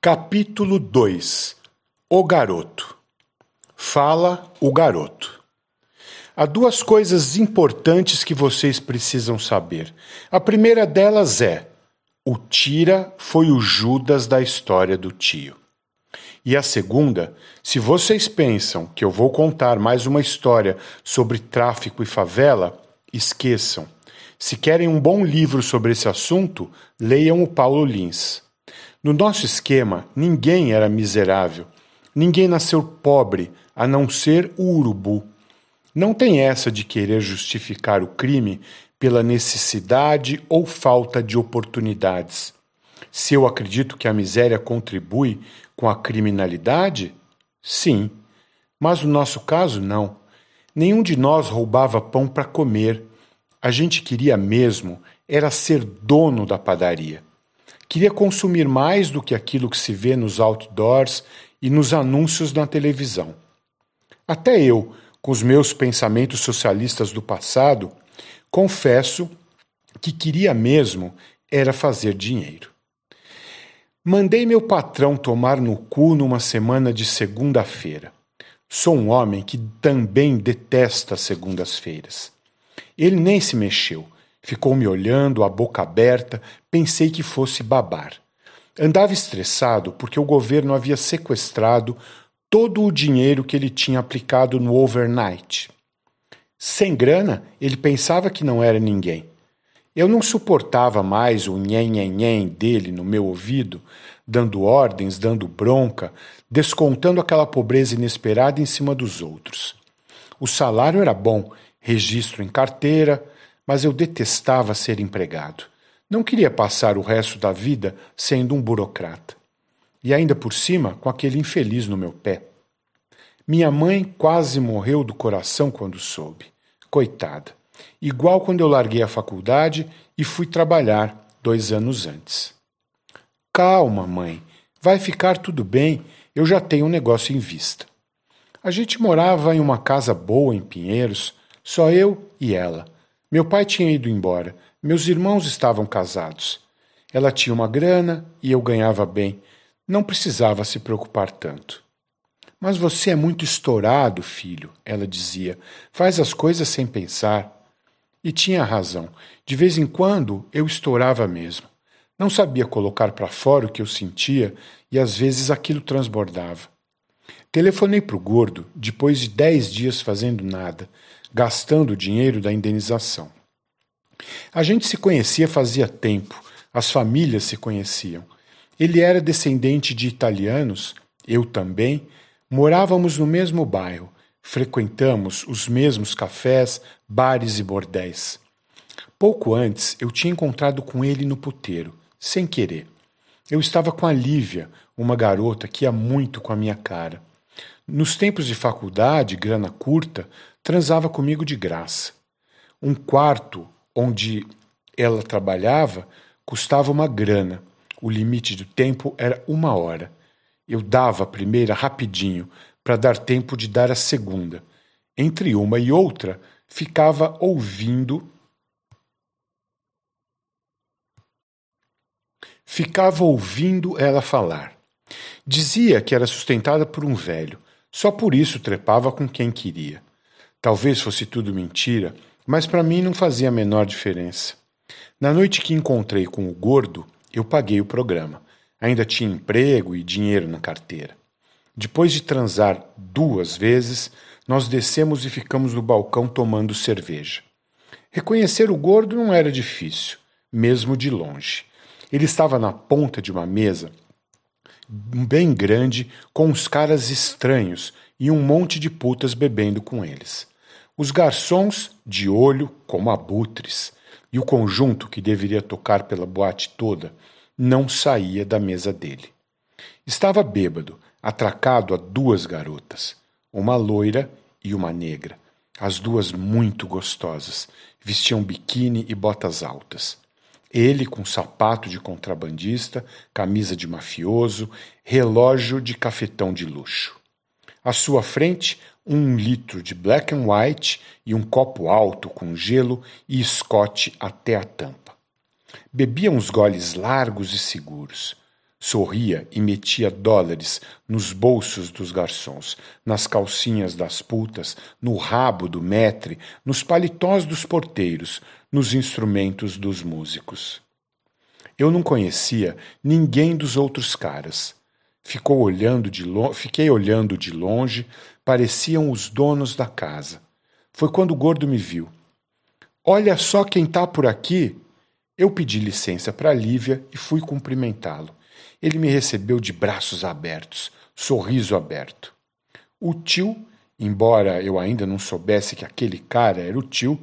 Capítulo 2 O garoto Fala o garoto. Há duas coisas importantes que vocês precisam saber. A primeira delas é: o Tira foi o Judas da história do tio. E a segunda, se vocês pensam que eu vou contar mais uma história sobre tráfico e favela, esqueçam. Se querem um bom livro sobre esse assunto, leiam o Paulo Lins. No nosso esquema, ninguém era miserável. Ninguém nasceu pobre, a não ser o urubu. Não tem essa de querer justificar o crime pela necessidade ou falta de oportunidades. Se eu acredito que a miséria contribui com a criminalidade, sim. Mas no nosso caso, não. Nenhum de nós roubava pão para comer. A gente queria mesmo era ser dono da padaria queria consumir mais do que aquilo que se vê nos outdoors e nos anúncios na televisão. Até eu, com os meus pensamentos socialistas do passado, confesso que queria mesmo era fazer dinheiro. Mandei meu patrão tomar no cu numa semana de segunda-feira. Sou um homem que também detesta segundas-feiras. Ele nem se mexeu Ficou me olhando, a boca aberta, pensei que fosse babar. Andava estressado porque o governo havia sequestrado todo o dinheiro que ele tinha aplicado no overnight. Sem grana, ele pensava que não era ninguém. Eu não suportava mais o nhenhenhen dele no meu ouvido, dando ordens, dando bronca, descontando aquela pobreza inesperada em cima dos outros. O salário era bom, registro em carteira, mas eu detestava ser empregado. Não queria passar o resto da vida sendo um burocrata. E ainda por cima, com aquele infeliz no meu pé. Minha mãe quase morreu do coração quando soube. Coitada. Igual quando eu larguei a faculdade e fui trabalhar dois anos antes. Calma, mãe. Vai ficar tudo bem. Eu já tenho um negócio em vista. A gente morava em uma casa boa em Pinheiros, só eu e ela. Meu pai tinha ido embora, meus irmãos estavam casados. Ela tinha uma grana e eu ganhava bem. Não precisava se preocupar tanto. Mas você é muito estourado, filho, ela dizia. Faz as coisas sem pensar. E tinha razão. De vez em quando eu estourava mesmo. Não sabia colocar para fora o que eu sentia e às vezes aquilo transbordava. Telefonei para o gordo, depois de dez dias fazendo nada gastando o dinheiro da indenização. A gente se conhecia fazia tempo, as famílias se conheciam. Ele era descendente de italianos, eu também, morávamos no mesmo bairro, frequentamos os mesmos cafés, bares e bordéis. Pouco antes, eu tinha encontrado com ele no puteiro, sem querer. Eu estava com a Lívia, uma garota que ia muito com a minha cara. Nos tempos de faculdade, grana curta, transava comigo de graça. Um quarto onde ela trabalhava custava uma grana. O limite do tempo era uma hora. Eu dava a primeira rapidinho, para dar tempo de dar a segunda. Entre uma e outra, ficava ouvindo. Ficava ouvindo ela falar. Dizia que era sustentada por um velho, só por isso trepava com quem queria. Talvez fosse tudo mentira, mas para mim não fazia a menor diferença. Na noite que encontrei com o gordo, eu paguei o programa. Ainda tinha emprego e dinheiro na carteira. Depois de transar duas vezes, nós descemos e ficamos no balcão tomando cerveja. Reconhecer o gordo não era difícil, mesmo de longe. Ele estava na ponta de uma mesa bem grande com uns caras estranhos e um monte de putas bebendo com eles. Os garçons de olho como abutres, e o conjunto que deveria tocar pela boate toda não saía da mesa dele. Estava bêbado, atracado a duas garotas, uma loira e uma negra. As duas muito gostosas, vestiam biquíni e botas altas. Ele com sapato de contrabandista, camisa de mafioso, relógio de cafetão de luxo. À sua frente, um litro de black and white e um copo alto com gelo e scotch até a tampa. Bebia uns goles largos e seguros. Sorria e metia dólares nos bolsos dos garçons, nas calcinhas das putas, no rabo do metre, nos paletós dos porteiros, nos instrumentos dos músicos. Eu não conhecia ninguém dos outros caras. Ficou olhando de lo... Fiquei olhando de longe, pareciam os donos da casa. Foi quando o gordo me viu. Olha só quem tá por aqui! Eu pedi licença para Lívia e fui cumprimentá-lo. Ele me recebeu de braços abertos, sorriso aberto. O tio, embora eu ainda não soubesse que aquele cara era o tio,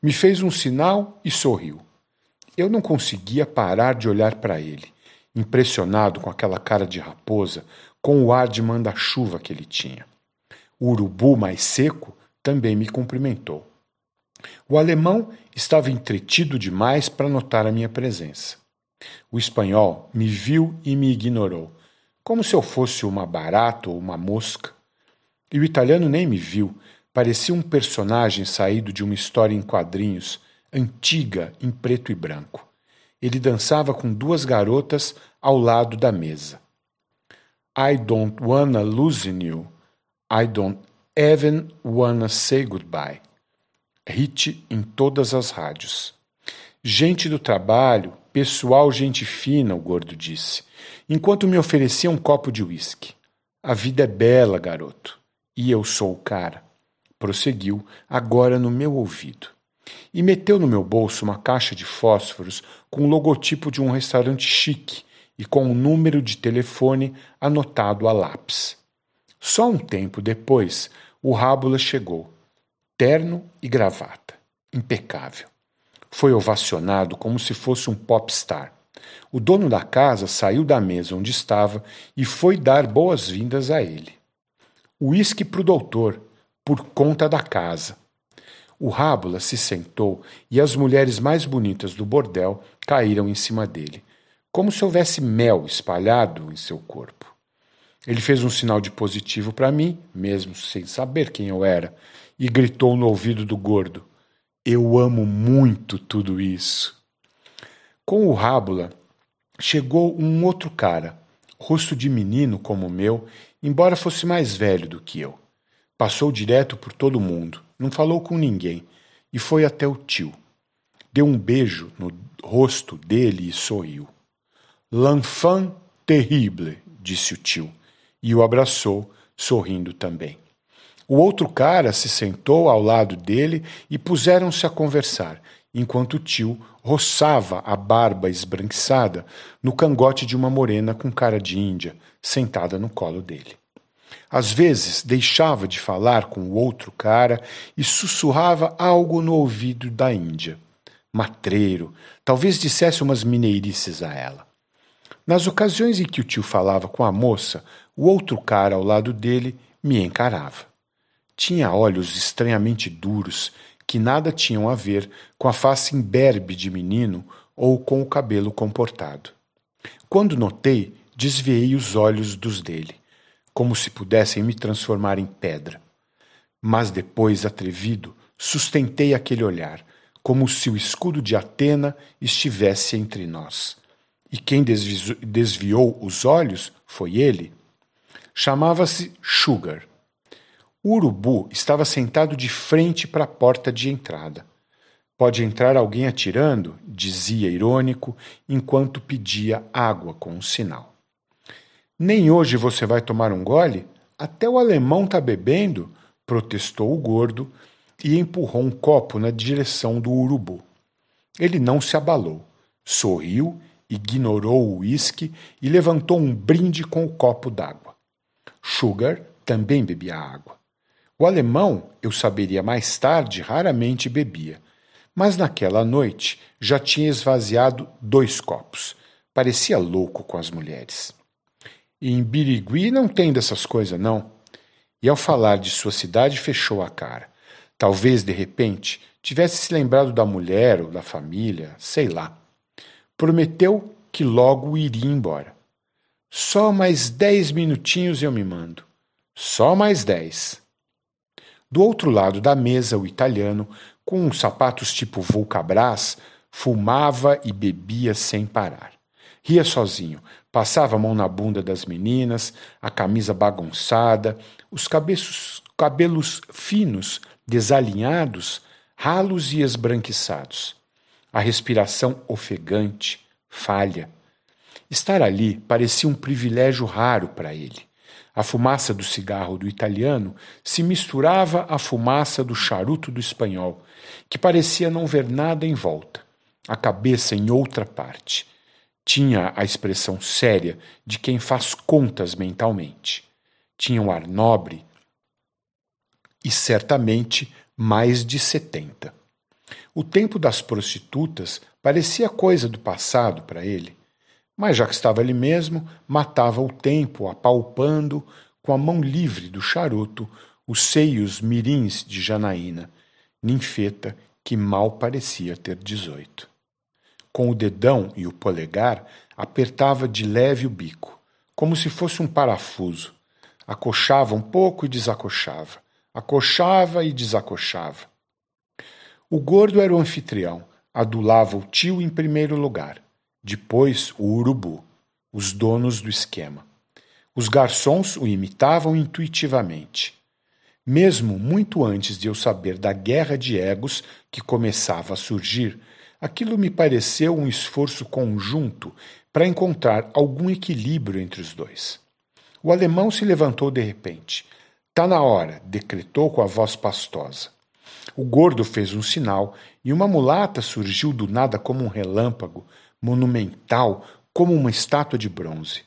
me fez um sinal e sorriu. Eu não conseguia parar de olhar para ele impressionado com aquela cara de raposa, com o ar de manda-chuva que ele tinha. O urubu mais seco também me cumprimentou. O alemão estava entretido demais para notar a minha presença. O espanhol me viu e me ignorou, como se eu fosse uma barata ou uma mosca. E o italiano nem me viu, parecia um personagem saído de uma história em quadrinhos, antiga, em preto e branco ele dançava com duas garotas ao lado da mesa. I don't wanna lose you. I don't even wanna say goodbye. Hit em todas as rádios. Gente do trabalho, pessoal, gente fina, o gordo disse, enquanto me oferecia um copo de uísque. A vida é bela, garoto, e eu sou o cara, prosseguiu, agora no meu ouvido e meteu no meu bolso uma caixa de fósforos com o logotipo de um restaurante chique e com o um número de telefone anotado a lápis. Só um tempo depois, o Rábula chegou, terno e gravata, impecável. Foi ovacionado como se fosse um popstar. O dono da casa saiu da mesa onde estava e foi dar boas-vindas a ele. Uísque para o doutor, por conta da casa, o Rábula se sentou e as mulheres mais bonitas do bordel caíram em cima dele, como se houvesse mel espalhado em seu corpo. Ele fez um sinal de positivo para mim, mesmo sem saber quem eu era, e gritou no ouvido do gordo: Eu amo muito tudo isso. Com o Rábula chegou um outro cara, rosto de menino como o meu, embora fosse mais velho do que eu. Passou direto por todo mundo, não falou com ninguém e foi até o tio. Deu um beijo no rosto dele e sorriu. L'enfant terrible, disse o tio, e o abraçou, sorrindo também. O outro cara se sentou ao lado dele e puseram-se a conversar, enquanto o tio roçava a barba esbranquiçada no cangote de uma morena com cara de índia, sentada no colo dele. Às vezes deixava de falar com o outro cara e sussurrava algo no ouvido da Índia. Matreiro, talvez dissesse umas mineirices a ela. Nas ocasiões em que o tio falava com a moça, o outro cara ao lado dele me encarava. Tinha olhos estranhamente duros que nada tinham a ver com a face imberbe de menino ou com o cabelo comportado. Quando notei, desviei os olhos dos dele como se pudessem me transformar em pedra. Mas depois, atrevido, sustentei aquele olhar, como se o escudo de Atena estivesse entre nós. E quem desviou os olhos foi ele. Chamava-se Sugar. O urubu estava sentado de frente para a porta de entrada. Pode entrar alguém atirando, dizia irônico, enquanto pedia água com um sinal. Nem hoje você vai tomar um gole? Até o alemão tá bebendo, protestou o gordo e empurrou um copo na direção do urubu. Ele não se abalou, sorriu, ignorou o uísque e levantou um brinde com o copo d'água. Sugar também bebia água. O alemão, eu saberia mais tarde, raramente bebia, mas naquela noite já tinha esvaziado dois copos. Parecia louco com as mulheres em Birigui não tem dessas coisas, não. E ao falar de sua cidade, fechou a cara. Talvez, de repente, tivesse se lembrado da mulher ou da família, sei lá. Prometeu que logo iria embora. Só mais dez minutinhos e eu me mando. Só mais dez. Do outro lado da mesa, o italiano, com uns sapatos tipo Vulcabras, fumava e bebia sem parar. Ria sozinho, Passava a mão na bunda das meninas, a camisa bagunçada, os cabeços, cabelos finos, desalinhados, ralos e esbranquiçados. A respiração ofegante, falha. Estar ali parecia um privilégio raro para ele. A fumaça do cigarro do italiano se misturava à fumaça do charuto do espanhol, que parecia não ver nada em volta, a cabeça em outra parte. Tinha a expressão séria de quem faz contas mentalmente. Tinha um ar nobre e certamente mais de setenta. O tempo das prostitutas parecia coisa do passado para ele, mas já que estava ali mesmo, matava o tempo apalpando com a mão livre do charuto os seios mirins de Janaína, ninfeta que mal parecia ter dezoito. Com o dedão e o polegar, apertava de leve o bico, como se fosse um parafuso. Acochava um pouco e desacochava. Acochava e desacochava. O gordo era o anfitrião, adulava o tio em primeiro lugar, depois o urubu, os donos do esquema. Os garçons o imitavam intuitivamente. Mesmo muito antes de eu saber da guerra de egos que começava a surgir, Aquilo me pareceu um esforço conjunto para encontrar algum equilíbrio entre os dois. O alemão se levantou de repente. Tá na hora, decretou com a voz pastosa. O gordo fez um sinal e uma mulata surgiu do nada como um relâmpago, monumental, como uma estátua de bronze.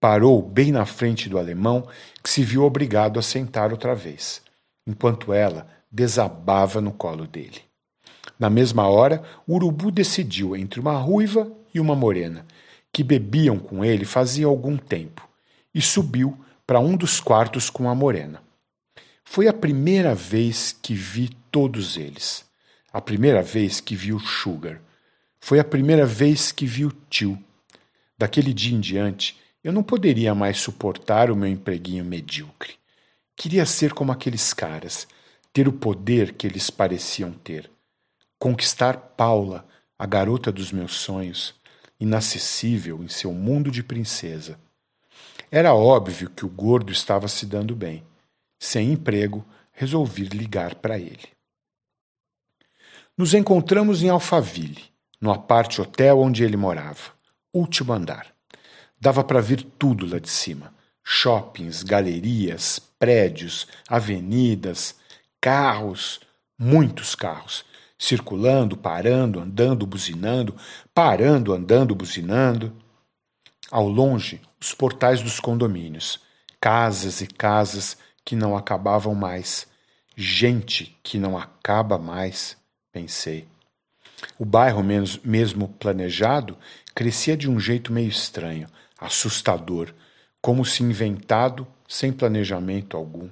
Parou bem na frente do alemão, que se viu obrigado a sentar outra vez, enquanto ela desabava no colo dele. Na mesma hora, o urubu decidiu entre uma ruiva e uma morena, que bebiam com ele fazia algum tempo, e subiu para um dos quartos com a morena. Foi a primeira vez que vi todos eles. A primeira vez que vi o Sugar. Foi a primeira vez que vi o tio. Daquele dia em diante, eu não poderia mais suportar o meu empreguinho medíocre. Queria ser como aqueles caras, ter o poder que eles pareciam ter Conquistar Paula, a garota dos meus sonhos, inacessível em seu mundo de princesa. Era óbvio que o gordo estava se dando bem. Sem emprego, resolvi ligar para ele. Nos encontramos em Alphaville, no aparte hotel onde ele morava, último andar. Dava para ver tudo lá de cima: shoppings, galerias, prédios, avenidas, carros, muitos carros, circulando, parando, andando, buzinando, parando, andando, buzinando. Ao longe, os portais dos condomínios, casas e casas que não acabavam mais, gente que não acaba mais, pensei. O bairro mesmo planejado crescia de um jeito meio estranho, assustador, como se inventado sem planejamento algum.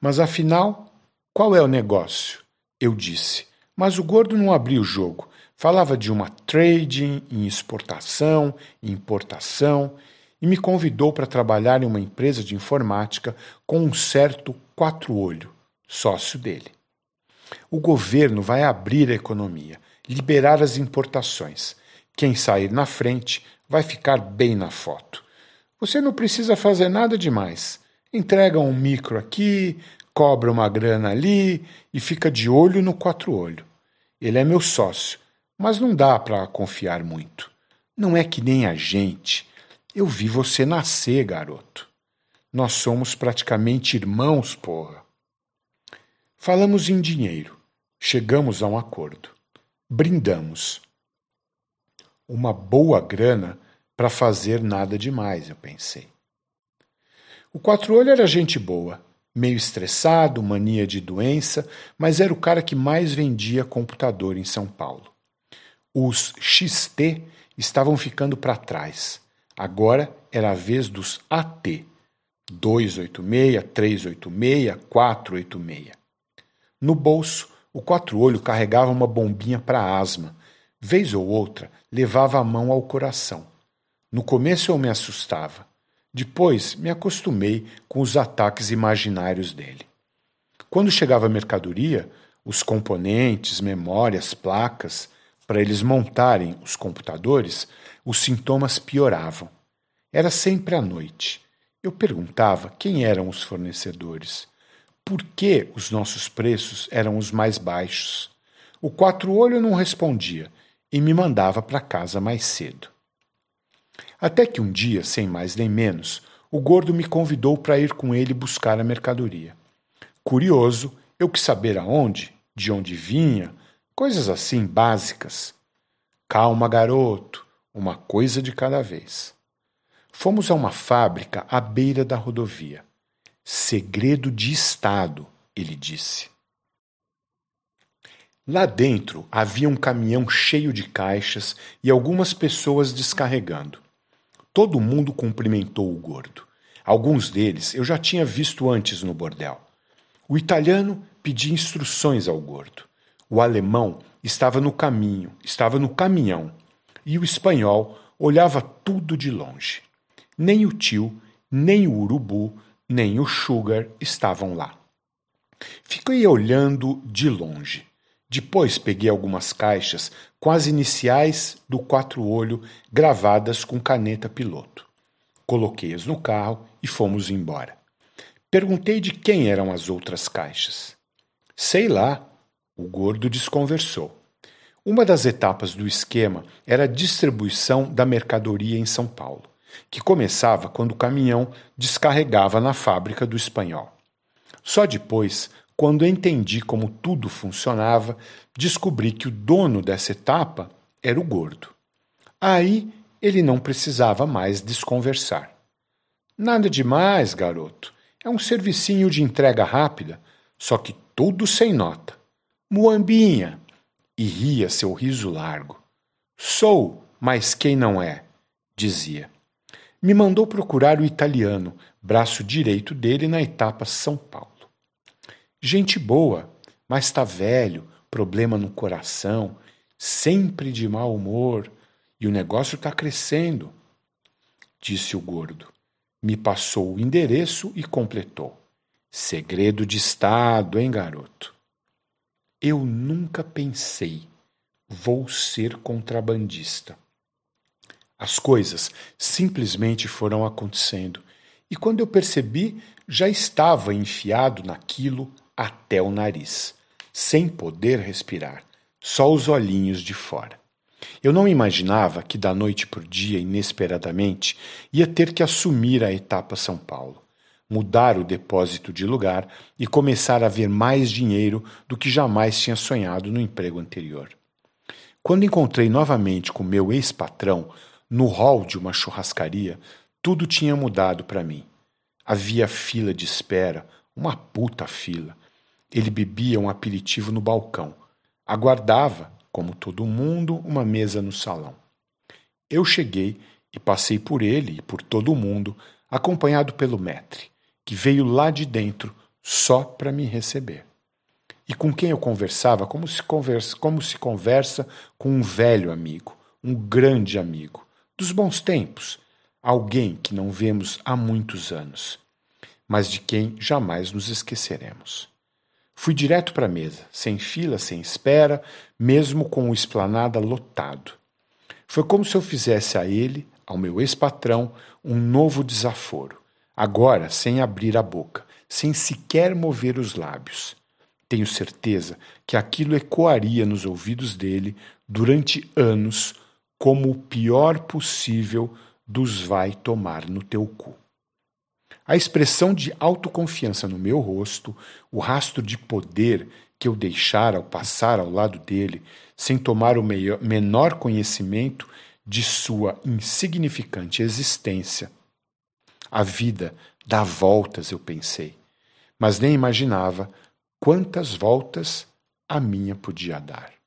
Mas afinal, qual é o negócio? Eu disse mas o gordo não abria o jogo. Falava de uma trading, em exportação, importação, e me convidou para trabalhar em uma empresa de informática com um certo quatro-olho, sócio dele. O governo vai abrir a economia, liberar as importações. Quem sair na frente vai ficar bem na foto. Você não precisa fazer nada demais. Entrega um micro aqui, cobra uma grana ali e fica de olho no quatro-olho. Ele é meu sócio, mas não dá para confiar muito. Não é que nem a gente. Eu vi você nascer, garoto. Nós somos praticamente irmãos, porra. Falamos em dinheiro. Chegamos a um acordo. Brindamos. Uma boa grana para fazer nada demais, eu pensei. O quatro olho era gente boa meio estressado, mania de doença, mas era o cara que mais vendia computador em São Paulo. Os XT estavam ficando para trás. Agora era a vez dos AT. 286, 386, 486. No bolso, o quatro-olho carregava uma bombinha para asma. Vez ou outra, levava a mão ao coração. No começo eu me assustava. Depois me acostumei com os ataques imaginários dele. Quando chegava a mercadoria, os componentes, memórias, placas, para eles montarem os computadores, os sintomas pioravam. Era sempre à noite. Eu perguntava quem eram os fornecedores, por que os nossos preços eram os mais baixos. O quatro olho não respondia e me mandava para casa mais cedo. Até que um dia, sem mais nem menos, o gordo me convidou para ir com ele buscar a mercadoria. Curioso, eu quis saber aonde, de onde vinha, coisas assim básicas. Calma, garoto, uma coisa de cada vez. Fomos a uma fábrica à beira da rodovia. Segredo de Estado, ele disse. Lá dentro havia um caminhão cheio de caixas e algumas pessoas descarregando. Todo mundo cumprimentou o gordo. Alguns deles eu já tinha visto antes no bordel. O italiano pedia instruções ao gordo. O alemão estava no caminho, estava no caminhão. E o espanhol olhava tudo de longe. Nem o tio, nem o urubu, nem o sugar estavam lá. Fiquei olhando de longe. Depois peguei algumas caixas com as iniciais do quatro-olho gravadas com caneta piloto. Coloquei-as no carro e fomos embora. Perguntei de quem eram as outras caixas. Sei lá, o gordo desconversou. Uma das etapas do esquema era a distribuição da mercadoria em São Paulo, que começava quando o caminhão descarregava na fábrica do espanhol. Só depois quando entendi como tudo funcionava, descobri que o dono dessa etapa era o gordo. Aí ele não precisava mais desconversar. Nada demais, garoto. É um servicinho de entrega rápida, só que tudo sem nota. Muambinha! E ria seu riso largo. Sou, mas quem não é? dizia. Me mandou procurar o italiano, braço direito dele na etapa São Paulo. Gente boa, mas está velho, problema no coração, sempre de mau humor, e o negócio está crescendo. Disse o gordo. Me passou o endereço e completou. Segredo de Estado, hein, garoto? Eu nunca pensei. Vou ser contrabandista. As coisas simplesmente foram acontecendo, e quando eu percebi, já estava enfiado naquilo até o nariz, sem poder respirar, só os olhinhos de fora. Eu não imaginava que da noite por dia, inesperadamente, ia ter que assumir a etapa São Paulo, mudar o depósito de lugar e começar a ver mais dinheiro do que jamais tinha sonhado no emprego anterior. Quando encontrei novamente com meu ex-patrão no hall de uma churrascaria, tudo tinha mudado para mim. Havia fila de espera, uma puta fila. Ele bebia um aperitivo no balcão. Aguardava, como todo mundo, uma mesa no salão. Eu cheguei e passei por ele e por todo mundo, acompanhado pelo metre, que veio lá de dentro só para me receber. E com quem eu conversava, como se, conversa, como se conversa com um velho amigo, um grande amigo, dos bons tempos, alguém que não vemos há muitos anos, mas de quem jamais nos esqueceremos. Fui direto para a mesa, sem fila, sem espera, mesmo com o esplanada lotado. Foi como se eu fizesse a ele, ao meu ex-patrão, um novo desaforo. Agora, sem abrir a boca, sem sequer mover os lábios. Tenho certeza que aquilo ecoaria nos ouvidos dele durante anos como o pior possível dos vai tomar no teu cu. A expressão de autoconfiança no meu rosto, o rastro de poder que eu deixara ao passar ao lado dele, sem tomar o menor conhecimento de sua insignificante existência. A vida dá voltas, eu pensei, mas nem imaginava quantas voltas a minha podia dar.